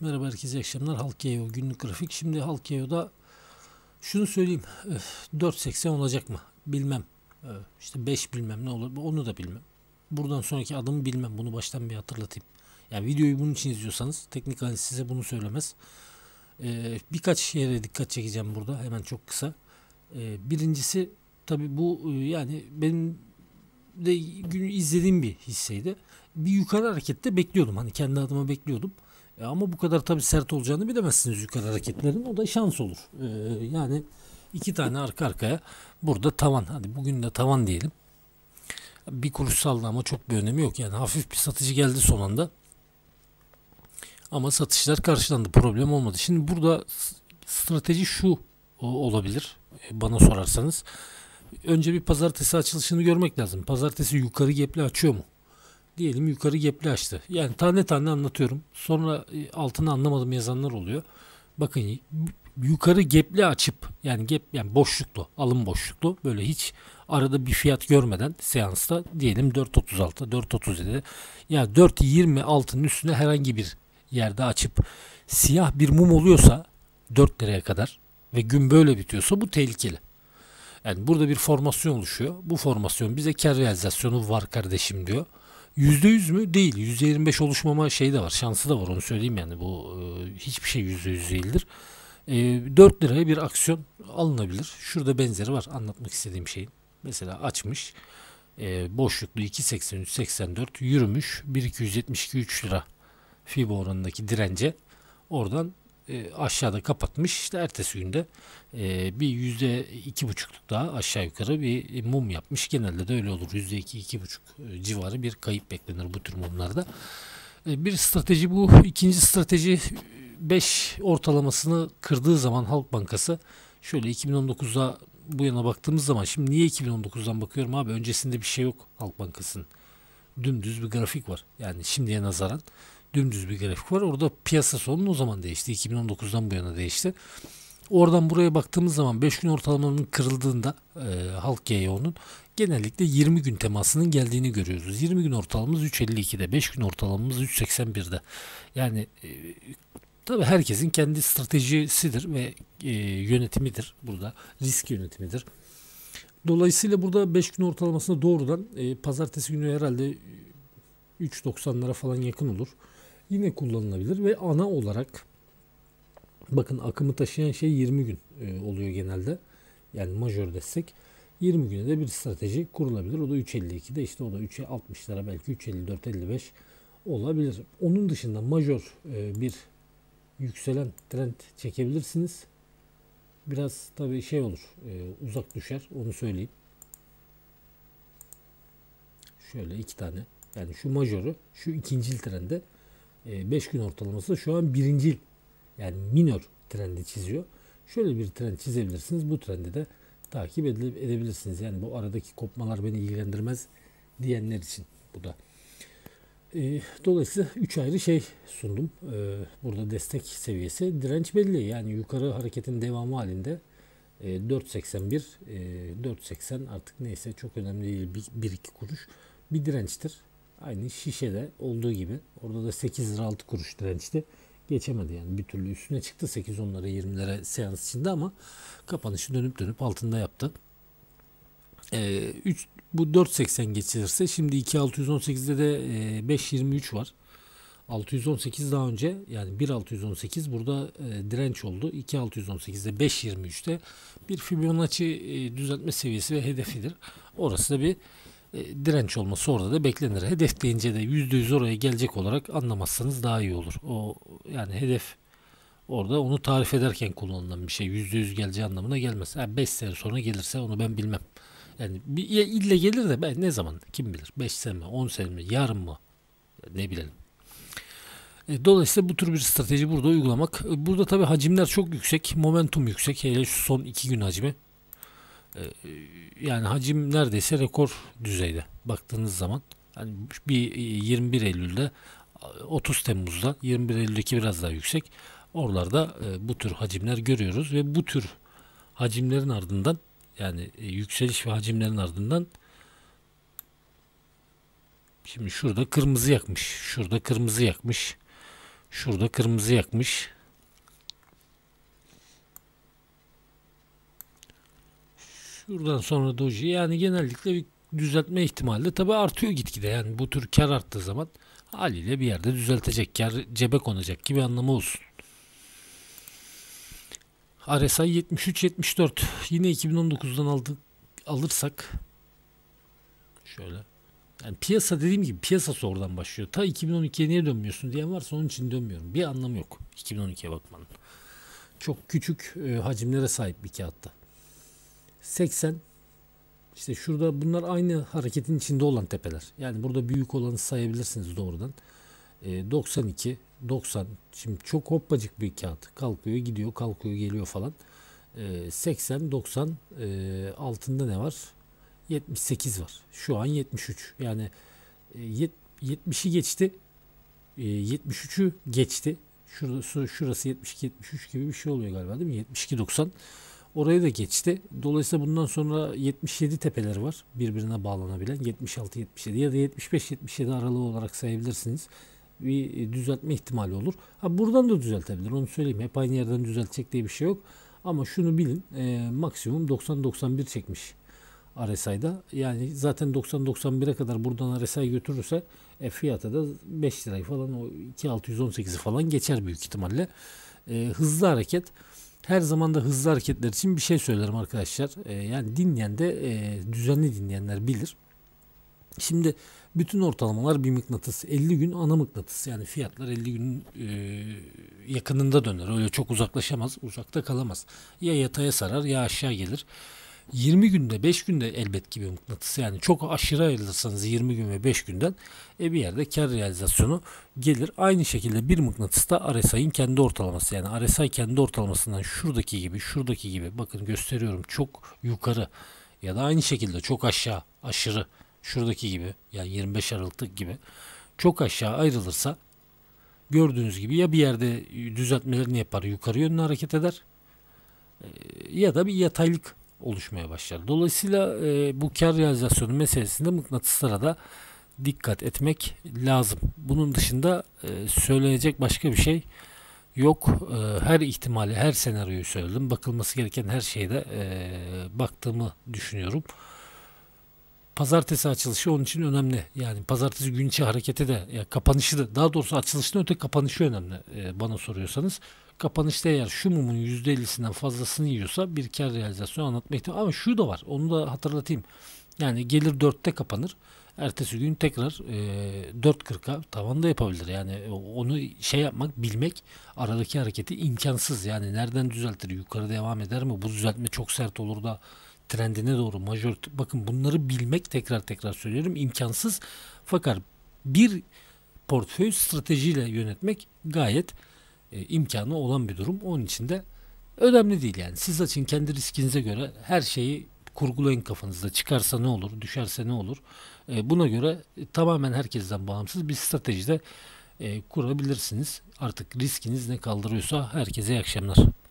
Merhaba herkese akşamlar. Halk.io günlük grafik. Şimdi Halk.io'da şunu söyleyeyim. 4.80 olacak mı? Bilmem. İşte 5 bilmem ne olur. Onu da bilmem. Buradan sonraki adımı bilmem. Bunu baştan bir hatırlatayım. Yani videoyu bunun için izliyorsanız teknik analiz size bunu söylemez. Ee, birkaç yere dikkat çekeceğim burada. Hemen çok kısa. Ee, birincisi tabi bu e, yani benim de günü izlediğim bir hisseydi. Bir yukarı harekette bekliyordum. Hani kendi adıma bekliyordum. E, ama bu kadar tabii sert olacağını bilemezsiniz yukarı hareketlerin. O da şans olur. E, yani iki tane arka arkaya burada tavan. Hadi bugün de tavan diyelim. Bir kuruş ama çok bir önemi yok. Yani hafif bir satıcı geldi son anda. Ama satışlar karşılandı. Problem olmadı. Şimdi burada strateji şu olabilir. E, bana sorarsanız. Önce bir pazartesi açılışını görmek lazım. Pazartesi yukarı gepli açıyor mu? diyelim yukarı gepli açtı. Yani tane tane anlatıyorum. Sonra e, altını anlamadım yazanlar oluyor. Bakın yukarı gepli açıp yani gep yani boşluklu alım boşluklu böyle hiç arada bir fiyat görmeden seansta diyelim 436, 437 4.37'de yani 4.20 altının üstüne herhangi bir yerde açıp siyah bir mum oluyorsa 4 liraya kadar ve gün böyle bitiyorsa bu tehlikeli. Yani burada bir formasyon oluşuyor. Bu formasyon bize kar realizasyonu var kardeşim diyor. %100 yüz mü? Değil. %25 oluşmama şeyi de var. Şansı da var onu söyleyeyim yani. Bu e, hiçbir şey %100 değildir. E, 4 liraya bir aksiyon alınabilir. Şurada benzeri var anlatmak istediğim şeyin. Mesela açmış. E, boşluklu 2.83.84 yürümüş. 1.272.3 lira FIBA oranındaki dirence oradan e, aşağıda kapatmış. İşte ertesi günde e, bir yüzde iki buçukluk daha aşağı yukarı bir mum yapmış. Genelde de öyle olur. Yüzde iki, iki buçuk e, civarı bir kayıp beklenir bu tür mumlarda. E, bir strateji bu. ikinci strateji 5 ortalamasını kırdığı zaman Halk Bankası şöyle 2019'da bu yana baktığımız zaman şimdi niye 2019'dan bakıyorum abi öncesinde bir şey yok Halk Bankası'nın. Dümdüz bir grafik var. Yani şimdiye nazaran dümdüz bir grafik var. Orada piyasa sonunu o zaman değişti. 2019'dan bu yana değişti. Oradan buraya baktığımız zaman 5 gün ortalamanın kırıldığında e, halk yayonun e genellikle 20 gün temasının geldiğini görüyoruz. 20 gün ortalamamız 3.52'de, 5 gün ortalamamız 3.81'de. Yani e, tabii herkesin kendi stratejisidir ve e, yönetimidir burada. Risk yönetimidir. Dolayısıyla burada 5 gün ortalamasında doğrudan e, pazartesi günü herhalde 3.90'lara falan yakın olur yine kullanılabilir ve ana olarak bakın akımı taşıyan şey 20 gün e, oluyor genelde. Yani majör destek 20 güne de bir strateji kurulabilir. O da 3.52'de işte o da 3'e 60'lara belki 3.54 55 olabilir. Onun dışında majör e, bir yükselen trend çekebilirsiniz. Biraz tabii şey olur e, uzak düşer onu söyleyeyim. Şöyle iki tane yani şu majörü şu ikinci trende 5 e, gün ortalaması şu an birincil yani minor trendi çiziyor. Şöyle bir trend çizebilirsiniz. Bu trendi de takip edebilirsiniz. Yani bu aradaki kopmalar beni ilgilendirmez diyenler için bu da. E, dolayısıyla 3 ayrı şey sundum. E, burada destek seviyesi direnç belli. Yani yukarı hareketin devamı halinde 4.81 4.80 artık neyse çok önemli değil. 1-2 kuruş bir dirençtir. Aynı şişede olduğu gibi. Orada da 8 lira 6 kuruş dirençti. Geçemedi yani bir türlü üstüne çıktı 8 onlara 20'lere seans içinde ama kapanışı dönüp dönüp altında yaptı. Ee, 3, bu 4.80 geçilirse şimdi 2.618'de de e, 5.23 var. 618 daha önce yani 1618 burada e, direnç oldu. 2618'de 523'te bir Fibonacci e, düzeltme seviyesi ve hedefidir. Orası da bir e, direnç olması orada da beklenir. Hedefleyince de yüzde yüz oraya gelecek olarak anlamazsanız daha iyi olur. O yani hedef orada onu tarif ederken kullanılan bir şey. yüzde yüz geleceği anlamına gelmez. Yani 5 sene sonra gelirse onu ben bilmem. Yani bir, ya ille gelir de ben ne zaman kim bilir 5 sene mi 10 sene mi yarın mı ne bilelim. E, dolayısıyla bu tür bir strateji burada uygulamak. E, burada tabi hacimler çok yüksek, momentum yüksek. Hele şu son iki gün hacmi ee, yani hacim neredeyse rekor düzeyde baktığınız zaman yani bir 21 Eylül'de 30 Temmuz'da 21 Eylül'deki biraz daha yüksek oralarda e, bu tür hacimler görüyoruz ve bu tür hacimlerin ardından yani e, yükseliş ve hacimlerin ardından şimdi şurada kırmızı yakmış şurada kırmızı yakmış şurada kırmızı yakmış Şuradan sonra doji şey, yani genellikle bir düzeltme ihtimali de tabi artıyor gitgide. Yani bu tür kar arttığı zaman haliyle bir yerde düzeltecek. Kar cebe konacak gibi anlamı olsun. RSI 73-74 yine 2019'dan aldık, alırsak şöyle yani piyasa dediğim gibi piyasası oradan başlıyor. Ta 2012'ye niye dönmüyorsun diyen varsa onun için dönmüyorum. Bir anlamı yok 2012'ye bakmanın. Çok küçük e, hacimlere sahip bir kağıtta. 80 işte şurada bunlar aynı hareketin içinde olan tepeler. Yani burada büyük olanı sayabilirsiniz doğrudan. E, 92, 90. Şimdi çok hoppacık bir kağıt. Kalkıyor, gidiyor, kalkıyor, geliyor falan. E, 80, 90 e, altında ne var? 78 var. Şu an 73. Yani e, 70'i geçti. E, ee, 73'ü geçti. Şurası, şurası 72-73 gibi bir şey oluyor galiba değil mi? 72-90. Oraya da geçti. Dolayısıyla bundan sonra 77 tepeleri var birbirine bağlanabilen. 76-77 ya da 75-77 aralığı olarak sayabilirsiniz. Bir e, düzeltme ihtimali olur. Ha, buradan da düzeltebilir onu söyleyeyim. Hep aynı yerden düzeltecek diye bir şey yok. Ama şunu bilin e, maksimum 90-91 çekmiş RSI'da. Yani zaten 90-91'e kadar buradan RSI götürürse e, fiyata da 5 lirayı falan o 2618'i falan geçer büyük ihtimalle. E, hızlı hareket. Hızlı hareket her zaman da hızlı hareketler için bir şey söylerim arkadaşlar. E, yani dinleyen de e, düzenli dinleyenler bilir. Şimdi bütün ortalamalar bir mıknatıs. 50 gün ana mıknatıs. Yani fiyatlar 50 gün e, yakınında döner. Öyle çok uzaklaşamaz, uzakta kalamaz. Ya yataya sarar ya aşağı gelir. 20 günde 5 günde elbet gibi mıknatısı yani çok aşırı ayrılırsanız 20 gün ve 5 günden e bir yerde kar realizasyonu gelir. Aynı şekilde bir mıknatıs da RSI'nin kendi ortalaması yani RSI kendi ortalamasından şuradaki gibi şuradaki gibi bakın gösteriyorum çok yukarı ya da aynı şekilde çok aşağı aşırı şuradaki gibi yani 25 Aralık'taki gibi çok aşağı ayrılırsa gördüğünüz gibi ya bir yerde düzeltmelerini yapar yukarı yönlü hareket eder e, ya da bir yataylık oluşmaya başlar. Dolayısıyla e, bu kar realizasyonu meselesinde mıknatıslara da dikkat etmek lazım. Bunun dışında e, söylenecek başka bir şey yok. E, her ihtimali, her senaryoyu söyledim. Bakılması gereken her şeyde e, baktığımı düşünüyorum pazartesi açılışı onun için önemli. Yani pazartesi gün içi hareketi de yani kapanışı da daha doğrusu açılışın öte kapanışı önemli e, bana soruyorsanız. Kapanışta eğer şu mumun %50'sinden fazlasını yiyorsa bir kar realizasyonu anlatma ihtimali. Ama şu da var onu da hatırlatayım. Yani gelir 4'te kapanır. Ertesi gün tekrar e, 4.40'a tavan da yapabilir. Yani e, onu şey yapmak, bilmek aradaki hareketi imkansız. Yani nereden düzeltir? Yukarı devam eder mi? Bu düzeltme çok sert olur da trendine doğru majör bakın bunları bilmek tekrar tekrar söylüyorum imkansız fakat bir portföy stratejiyle yönetmek gayet e, imkanı olan bir durum. Onun için de önemli değil yani. Siz açın kendi riskinize göre her şeyi kurgulayın kafanızda. Çıkarsa ne olur, düşerse ne olur. E, buna göre e, tamamen herkesten bağımsız bir stratejide e, kurabilirsiniz. Artık riskiniz ne kaldırıyorsa herkese iyi akşamlar.